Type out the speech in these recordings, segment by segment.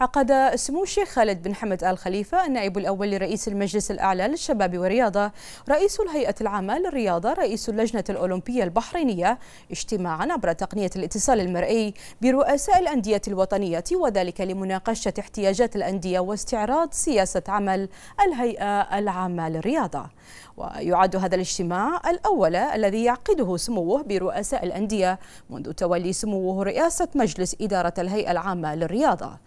عقد سمو الشيخ خالد بن حمد آل خليفة النائب الأول لرئيس المجلس الأعلى للشباب والرياضة رئيس الهيئة العامة للرياضة رئيس اللجنة الأولمبية البحرينية اجتماعا عبر تقنية الاتصال المرئي برؤساء الأندية الوطنية وذلك لمناقشة احتياجات الأندية واستعراض سياسة عمل الهيئة العامة للرياضة ويعد هذا الاجتماع الأول الذي يعقده سموه برؤساء الأندية منذ تولي سموه رئاسة مجلس إدارة الهيئة العامة للرياضة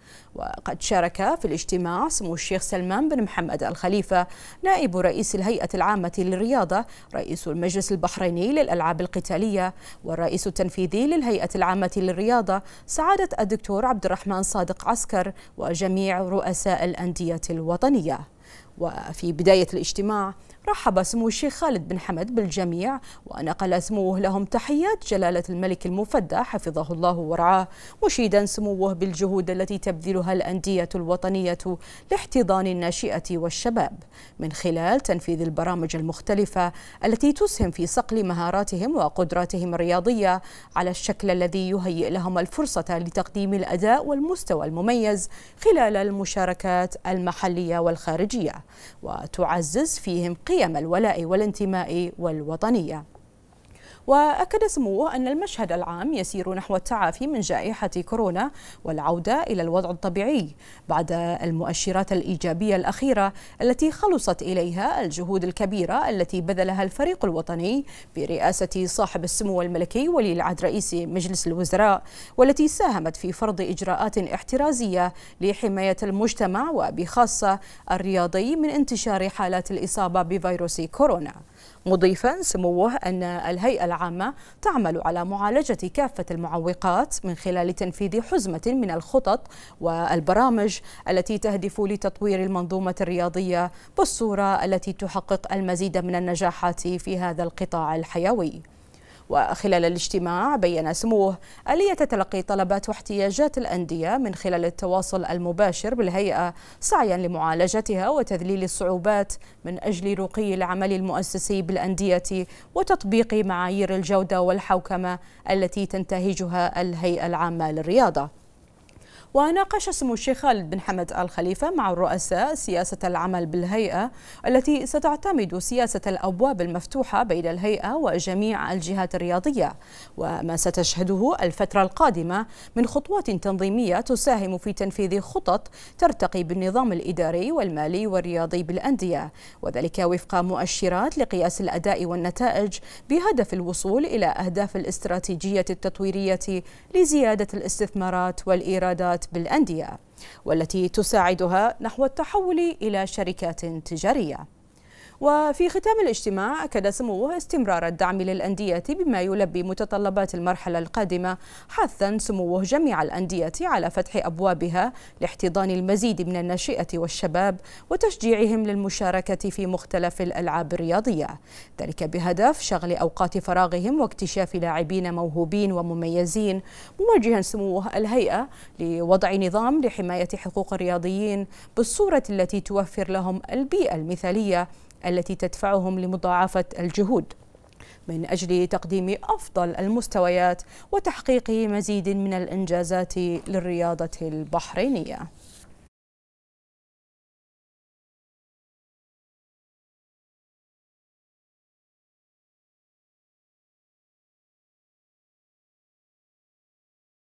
وقد شارك في الاجتماع سمو الشيخ سلمان بن محمد الخليفة نائب رئيس الهيئة العامة للرياضة رئيس المجلس البحريني للألعاب القتالية والرئيس التنفيذي للهيئة العامة للرياضة سعادة الدكتور عبد الرحمن صادق عسكر وجميع رؤساء الأندية الوطنية وفي بداية الاجتماع رحب سمو الشيخ خالد بن حمد بالجميع ونقل سموه لهم تحيات جلالة الملك المفدى حفظه الله ورعاه مشيدا سموه بالجهود التي تبذلها الأندية الوطنية لاحتضان الناشئة والشباب من خلال تنفيذ البرامج المختلفة التي تسهم في صقل مهاراتهم وقدراتهم الرياضية على الشكل الذي يهيئ لهم الفرصة لتقديم الأداء والمستوى المميز خلال المشاركات المحلية والخارجية وتعزز فيهم قيم الولاء والانتماء والوطنيه وأكد سموه أن المشهد العام يسير نحو التعافي من جائحة كورونا والعودة إلى الوضع الطبيعي بعد المؤشرات الإيجابية الأخيرة التي خلصت إليها الجهود الكبيرة التي بذلها الفريق الوطني برئاسة صاحب السمو الملكي ولي العهد رئيس مجلس الوزراء والتي ساهمت في فرض إجراءات احترازية لحماية المجتمع وبخاصة الرياضي من انتشار حالات الإصابة بفيروس كورونا مضيفا سموه أن الهيئة العامة تعمل على معالجة كافة المعوقات من خلال تنفيذ حزمة من الخطط والبرامج التي تهدف لتطوير المنظومة الرياضية بالصورة التي تحقق المزيد من النجاحات في هذا القطاع الحيوي وخلال الاجتماع بين سموه آلية تلقي طلبات واحتياجات الأندية من خلال التواصل المباشر بالهيئة سعيا لمعالجتها وتذليل الصعوبات من أجل رقي العمل المؤسسي بالأندية وتطبيق معايير الجودة والحوكمة التي تنتهجها الهيئة العامة للرياضة وناقش سمو الشيخ خالد بن حمد آل خليفة مع الرؤساء سياسة العمل بالهيئة التي ستعتمد سياسة الأبواب المفتوحة بين الهيئة وجميع الجهات الرياضية وما ستشهده الفترة القادمة من خطوات تنظيمية تساهم في تنفيذ خطط ترتقي بالنظام الإداري والمالي والرياضي بالأندية وذلك وفق مؤشرات لقياس الأداء والنتائج بهدف الوصول إلى أهداف الاستراتيجية التطويرية لزيادة الاستثمارات والإيرادات العلاقات بالأندية والتي تساعدها نحو التحول إلى شركات تجارية وفي ختام الاجتماع أكد سموه استمرار الدعم للأندية بما يلبي متطلبات المرحلة القادمة حثا سموه جميع الأندية على فتح أبوابها لاحتضان المزيد من الناشئة والشباب وتشجيعهم للمشاركة في مختلف الألعاب الرياضية ذلك بهدف شغل أوقات فراغهم واكتشاف لاعبين موهوبين ومميزين موجها سموه الهيئة لوضع نظام لحماية حقوق الرياضيين بالصورة التي توفر لهم البيئة المثالية التي تدفعهم لمضاعفة الجهود من أجل تقديم أفضل المستويات وتحقيق مزيد من الإنجازات للرياضة البحرينية